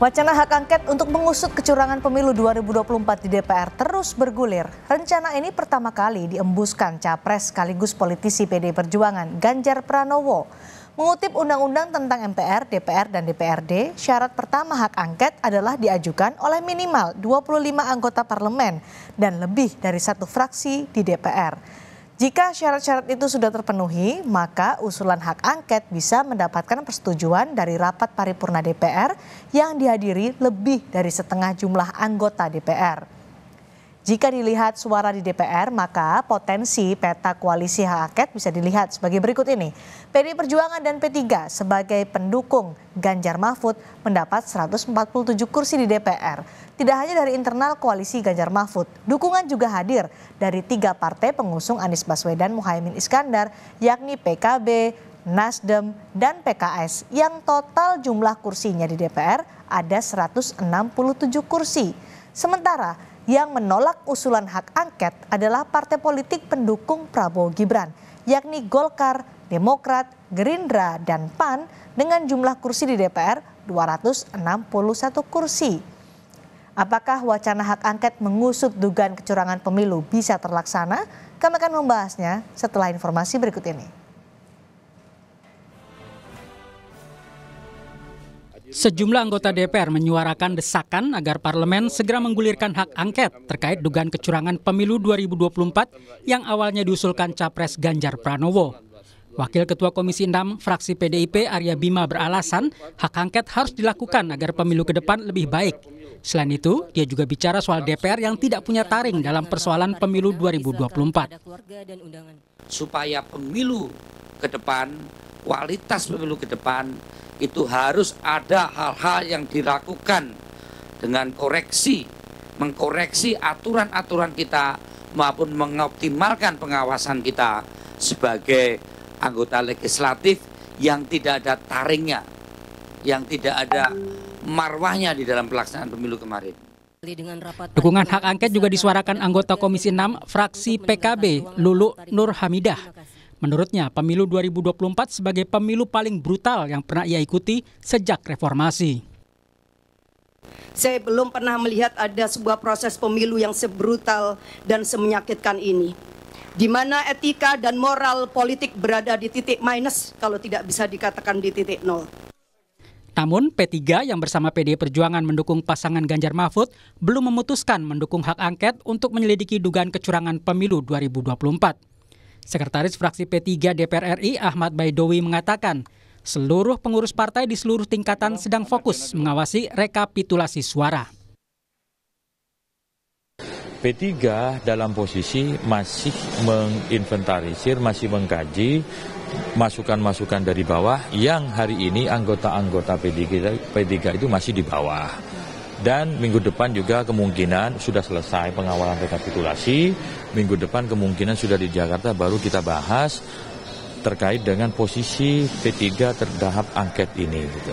Wacana hak angket untuk mengusut kecurangan pemilu 2024 di DPR terus bergulir. Rencana ini pertama kali diembuskan capres sekaligus politisi PD Perjuangan Ganjar Pranowo. Mengutip undang-undang tentang MPR, DPR, dan DPRD, syarat pertama hak angket adalah diajukan oleh minimal 25 anggota parlemen dan lebih dari satu fraksi di DPR. Jika syarat-syarat itu sudah terpenuhi, maka usulan hak angket bisa mendapatkan persetujuan dari rapat paripurna DPR yang dihadiri lebih dari setengah jumlah anggota DPR. Jika dilihat suara di DPR, maka potensi peta koalisi hak angket bisa dilihat sebagai berikut ini. PD Perjuangan dan P3 sebagai pendukung Ganjar Mahfud mendapat 147 kursi di DPR, tidak hanya dari internal koalisi Ganjar Mahfud, dukungan juga hadir dari tiga partai pengusung Anies Baswedan Muhaymin Iskandar, yakni PKB, Nasdem, dan PKS yang total jumlah kursinya di DPR ada 167 kursi. Sementara yang menolak usulan hak angket adalah partai politik pendukung Prabowo Gibran, yakni Golkar, Demokrat, Gerindra, dan PAN dengan jumlah kursi di DPR 261 kursi. Apakah wacana hak angket mengusut dugaan kecurangan pemilu bisa terlaksana? Kami akan membahasnya setelah informasi berikut ini. Sejumlah anggota DPR menyuarakan desakan agar parlemen segera menggulirkan hak angket terkait dugaan kecurangan pemilu 2024 yang awalnya diusulkan capres Ganjar Pranowo. Wakil Ketua Komisi 6 fraksi PDIP Arya Bima beralasan hak angket harus dilakukan agar pemilu ke depan lebih baik. Selain itu, dia juga bicara soal DPR yang tidak punya taring dalam persoalan pemilu 2024. Supaya pemilu ke depan, kualitas pemilu ke depan, itu harus ada hal-hal yang dilakukan dengan koreksi, mengkoreksi aturan-aturan kita maupun mengoptimalkan pengawasan kita sebagai anggota legislatif yang tidak ada taringnya, yang tidak ada marwahnya di dalam pelaksanaan pemilu kemarin. Dukungan hak angket juga disuarakan anggota Komisi 6 fraksi PKB Lulu Nur Hamidah. Menurutnya, pemilu 2024 sebagai pemilu paling brutal yang pernah ia ikuti sejak reformasi. Saya belum pernah melihat ada sebuah proses pemilu yang sebrutal dan semenyakitkan ini. Di mana etika dan moral politik berada di titik minus kalau tidak bisa dikatakan di titik nol. Namun P3 yang bersama PD Perjuangan mendukung pasangan Ganjar Mahfud belum memutuskan mendukung hak angket untuk menyelidiki dugaan kecurangan pemilu 2024. Sekretaris Fraksi P3 DPR RI Ahmad Baidowi mengatakan, seluruh pengurus partai di seluruh tingkatan sedang fokus mengawasi rekapitulasi suara. P3 dalam posisi masih menginventarisir, masih mengkaji masukan-masukan dari bawah yang hari ini anggota-anggota P3, P3 itu masih di bawah. Dan minggu depan juga kemungkinan sudah selesai pengawalan rekapitulasi, minggu depan kemungkinan sudah di Jakarta baru kita bahas terkait dengan posisi P3 terhadap angket ini. Gitu.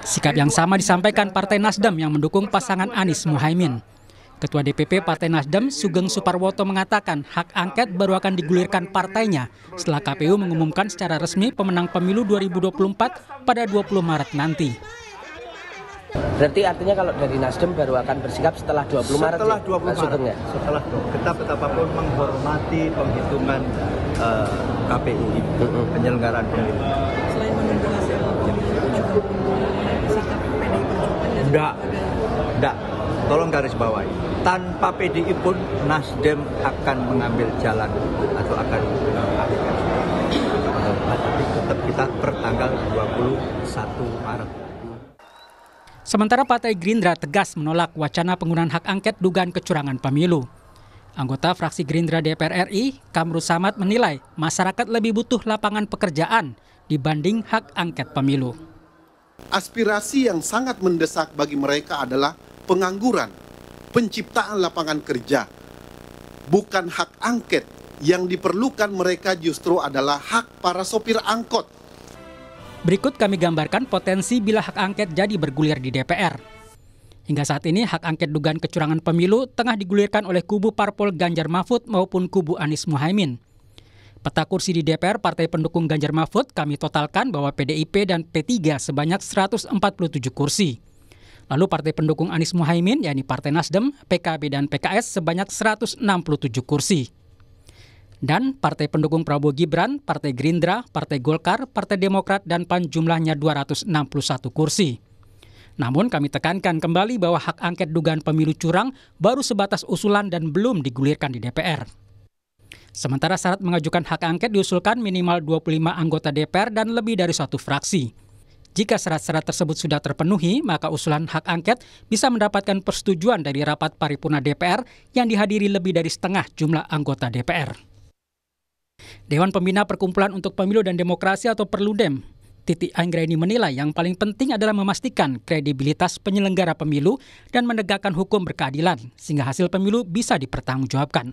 Sikap yang sama disampaikan Partai Nasdem yang mendukung pasangan Anies Muhaimin. Ketua DPP Partai Nasdem Sugeng Suparwoto mengatakan hak angket baru akan digulirkan partainya setelah KPU mengumumkan secara resmi pemenang pemilu 2024 pada 20 Maret nanti. Berarti artinya kalau dari Nasdem baru akan bersikap setelah 20 Maret. Setelah 20 Maret. Sugeng ya? Setelah kita ya? betapapun menghormati penghitungan uh, eh, KPU ini, penyelenggaraan pemilu. Selain menunggu hasil juga sikap PDI Perjuangan. Enggak. Enggak tolong garis bawahi tanpa PDI pun Nasdem akan mengambil jalan atau akan eh, tetap kita pertanggal 21 Maret. Sementara Partai Gerindra tegas menolak wacana penggunaan hak angket dugaan kecurangan pemilu. Anggota fraksi Gerindra DPR RI, Kamru Samad menilai masyarakat lebih butuh lapangan pekerjaan dibanding hak angket pemilu. Aspirasi yang sangat mendesak bagi mereka adalah pengangguran penciptaan lapangan kerja. Bukan hak angket, yang diperlukan mereka justru adalah hak para sopir angkot. Berikut kami gambarkan potensi bila hak angket jadi bergulir di DPR. Hingga saat ini, hak angket dugaan kecurangan pemilu tengah digulirkan oleh kubu parpol Ganjar Mahfud maupun kubu Anies Muhaimin. Peta kursi di DPR partai pendukung Ganjar Mahfud kami totalkan bahwa PDIP dan P3 sebanyak 147 kursi. Lalu partai pendukung Anies Muhaimin, yakni Partai Nasdem, PKB, dan PKS sebanyak 167 kursi. Dan partai pendukung Prabowo Gibran, Partai Gerindra, Partai Golkar, Partai Demokrat, dan PAN jumlahnya 261 kursi. Namun kami tekankan kembali bahwa hak angket dugaan pemilu curang baru sebatas usulan dan belum digulirkan di DPR. Sementara syarat mengajukan hak angket diusulkan minimal 25 anggota DPR dan lebih dari satu fraksi. Jika syarat-syarat tersebut sudah terpenuhi, maka usulan hak angket bisa mendapatkan persetujuan dari rapat paripurna DPR yang dihadiri lebih dari setengah jumlah anggota DPR. Dewan Pembina Perkumpulan untuk Pemilu dan Demokrasi atau Perludem Titi Anggraini menilai yang paling penting adalah memastikan kredibilitas penyelenggara pemilu dan menegakkan hukum berkeadilan sehingga hasil pemilu bisa dipertanggungjawabkan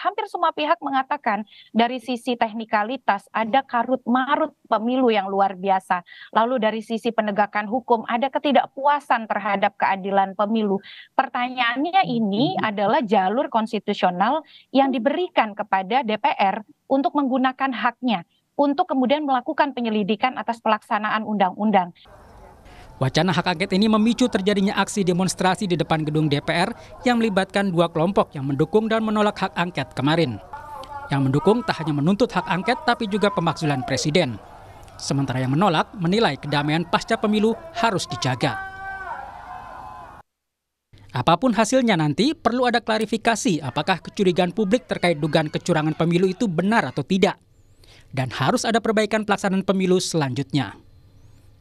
hampir semua pihak mengatakan dari sisi teknikalitas ada karut marut pemilu yang luar biasa. Lalu dari sisi penegakan hukum ada ketidakpuasan terhadap keadilan pemilu. Pertanyaannya ini mm-hmm. adalah jalur konstitusional yang diberikan kepada DPR untuk menggunakan haknya untuk kemudian melakukan penyelidikan atas pelaksanaan undang-undang. Wacana hak angket ini memicu terjadinya aksi demonstrasi di depan gedung DPR yang melibatkan dua kelompok yang mendukung dan menolak hak angket kemarin. Yang mendukung tak hanya menuntut hak angket tapi juga pemakzulan presiden. Sementara yang menolak menilai kedamaian pasca pemilu harus dijaga. Apapun hasilnya nanti, perlu ada klarifikasi apakah kecurigaan publik terkait dugaan kecurangan pemilu itu benar atau tidak. Dan harus ada perbaikan pelaksanaan pemilu selanjutnya.